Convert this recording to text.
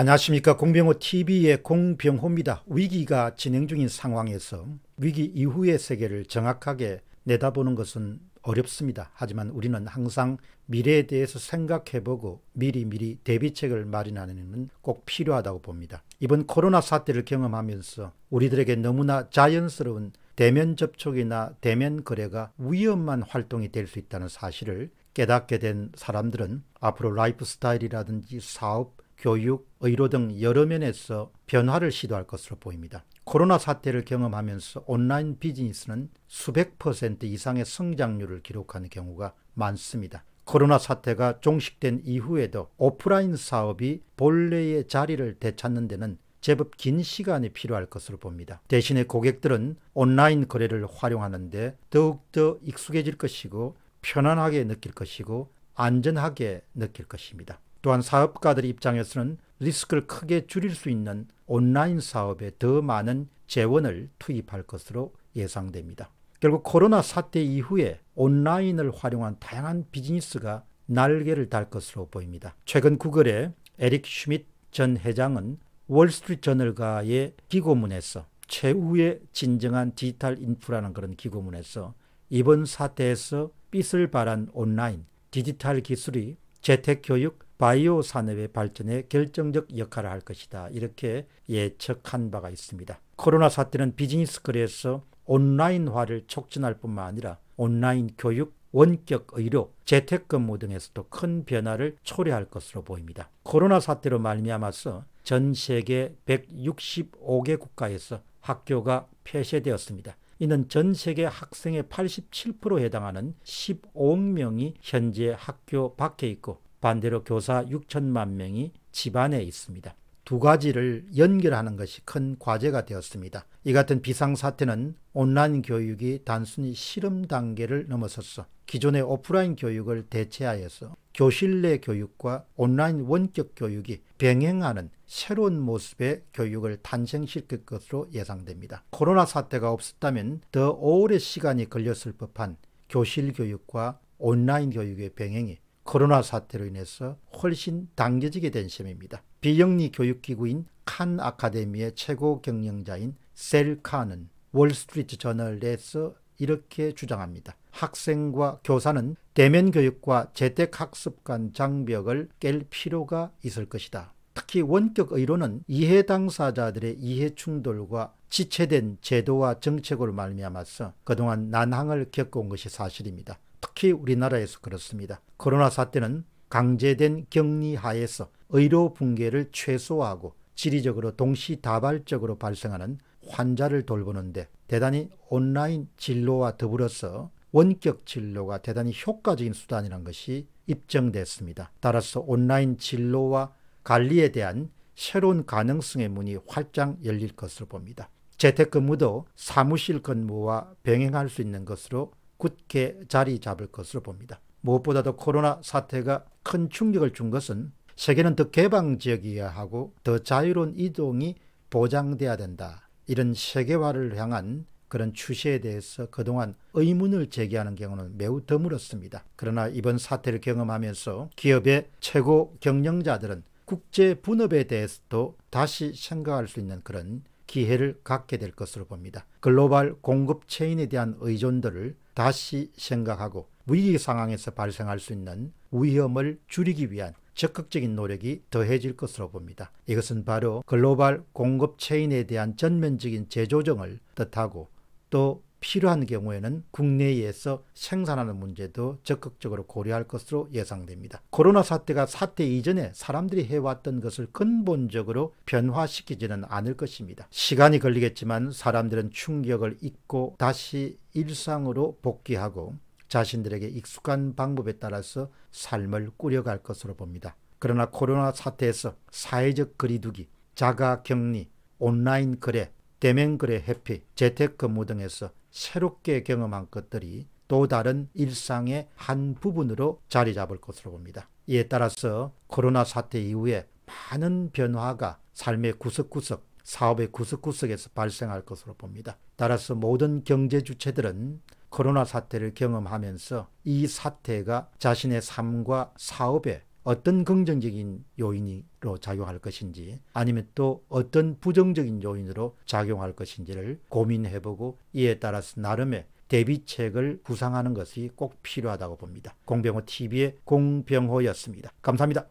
안녕하십니까 공병호 TV의 공병호입니다. 위기가 진행 중인 상황에서 위기 이후의 세계를 정확하게 내다보는 것은 어렵습니다. 하지만 우리는 항상 미래에 대해서 생각해보고 미리미리 대비책을 마련하는 것은 꼭 필요하다고 봅니다. 이번 코로나 사태를 경험하면서 우리들에게 너무나 자연스러운 대면 접촉이나 대면 거래가 위험한 활동이 될 수 있다는 사실을 깨닫게 된 사람들은 앞으로 라이프 스타일이라든지 사업, 교육, 의료 등 여러 면에서 변화를 시도할 것으로 보입니다. 코로나 사태를 경험하면서 온라인 비즈니스는 수백 퍼센트 이상의 성장률을 기록하는 경우가 많습니다. 코로나 사태가 종식된 이후에도 오프라인 사업이 본래의 자리를 되찾는 데는 제법 긴 시간이 필요할 것으로 봅니다. 대신에 고객들은 온라인 거래를 활용하는데 더욱더 익숙해질 것이고 편안하게 느낄 것이고 안전하게 느낄 것입니다. 또한 사업가들 의 입장에서는 리스크를 크게 줄일 수 있는 온라인 사업에 더 많은 재원을 투입할 것으로 예상됩니다. 결국 코로나 사태 이후에 온라인을 활용한 다양한 비즈니스가 날개를 달 것으로 보입니다. 최근 구글의 에릭 슈밋 전 회장은 월스트리트 저널가의 기고문에서 최후의 진정한 디지털 인프라는 그런 기고문에서 이번 사태에서 빛을 발한 온라인 디지털 기술이 재택 교육, 바이오 산업의 발전에 결정적 역할을 할 것이다. 이렇게 예측한 바가 있습니다. 코로나 사태는 비즈니스 거래에서 온라인화를 촉진할 뿐만 아니라 온라인 교육, 원격 의료, 재택근무 등에서도 큰 변화를 초래할 것으로 보입니다. 코로나 사태로 말미암아서 전 세계 165개 국가에서 학교가 폐쇄되었습니다. 이는 전 세계 학생의 87%에 해당하는 15억 명이 현재 학교 밖에 있고 반대로 교사 6천만 명이 집안에 있습니다. 두 가지를 연결하는 것이 큰 과제가 되었습니다. 이 같은 비상사태는 온라인 교육이 단순히 실험 단계를 넘어서서 기존의 오프라인 교육을 대체하여서 교실 내 교육과 온라인 원격 교육이 병행하는 새로운 모습의 교육을 탄생시킬 것으로 예상됩니다. 코로나 사태가 없었다면 더 오랜 시간이 걸렸을 법한 교실 교육과 온라인 교육의 병행이 코로나 사태로 인해서 훨씬 당겨지게 된 셈입니다. 비영리 교육기구인 칸 아카데미의 최고 경영자인 셀 칸은 월스트리트 저널에서 이렇게 주장합니다. 학생과 교사는 대면 교육과 재택학습 간 장벽을 깰 필요가 있을 것이다. 특히 원격 의료는 이해 당사자들의 이해 충돌과 지체된 제도와 정책으로 말미암아서 그동안 난항을 겪어온 것이 사실입니다. 특히 우리나라에서 그렇습니다. 코로나 사태는 강제된 격리 하에서 의료 붕괴를 최소화하고 지리적으로 동시다발적으로 발생하는 환자를 돌보는데 대단히 온라인 진료와 더불어서 원격 진료가 대단히 효과적인 수단이라는 것이 입증됐습니다. 따라서 온라인 진료와 관리에 대한 새로운 가능성의 문이 활짝 열릴 것으로 봅니다. 재택근무도 사무실 근무와 병행할 수 있는 것으로 굳게 자리 잡을 것으로 봅니다. 무엇보다도 코로나 사태가 큰 충격을 준 것은 세계는 더 개방 지이어야 하고 더 자유로운 이동이 보장돼야 된다. 이런 세계화를 향한 그런 추세에 대해서 그동안 의문을 제기하는 경우는 매우 드물었습니다. 그러나 이번 사태를 경험하면서 기업의 최고 경영자들은 국제 분업에 대해서도 다시 생각할 수 있는 그런 기회를 갖게 될 것으로 봅니다. 글로벌 공급 체인에 대한 의존도를 다시 생각하고 위기 상황에서 발생할 수 있는 위험을 줄이기 위한 적극적인 노력이 더해질 것으로 봅니다. 이것은 바로 글로벌 공급 체인에 대한 전면적인 재조정을 뜻하고 또 필요한 경우에는 국내에서 생산하는 문제도 적극적으로 고려할 것으로 예상됩니다. 코로나 사태가 사태 이전에 사람들이 해왔던 것을 근본적으로 변화시키지는 않을 것입니다. 시간이 걸리겠지만 사람들은 충격을 잊고 다시 일상으로 복귀하고 자신들에게 익숙한 방법에 따라서 삶을 꾸려갈 것으로 봅니다. 그러나 코로나 사태에서 사회적 거리두기, 자가 격리, 온라인 거래, 대면 거래 회피, 재택근무 뭐 등에서 새롭게 경험한 것들이 또 다른 일상의 한 부분으로 자리 잡을 것으로 봅니다. 이에 따라서 코로나 사태 이후에 많은 변화가 삶의 구석구석, 사업의 구석구석에서 발생할 것으로 봅니다. 따라서 모든 경제 주체들은 코로나 사태를 경험하면서 이 사태가 자신의 삶과 사업에 어떤 긍정적인 요인으로 작용할 것인지 아니면 또 어떤 부정적인 요인으로 작용할 것인지를 고민해보고 이에 따라서 나름의 대비책을 구상하는 것이 꼭 필요하다고 봅니다. 공병호 TV의 공병호였습니다. 감사합니다.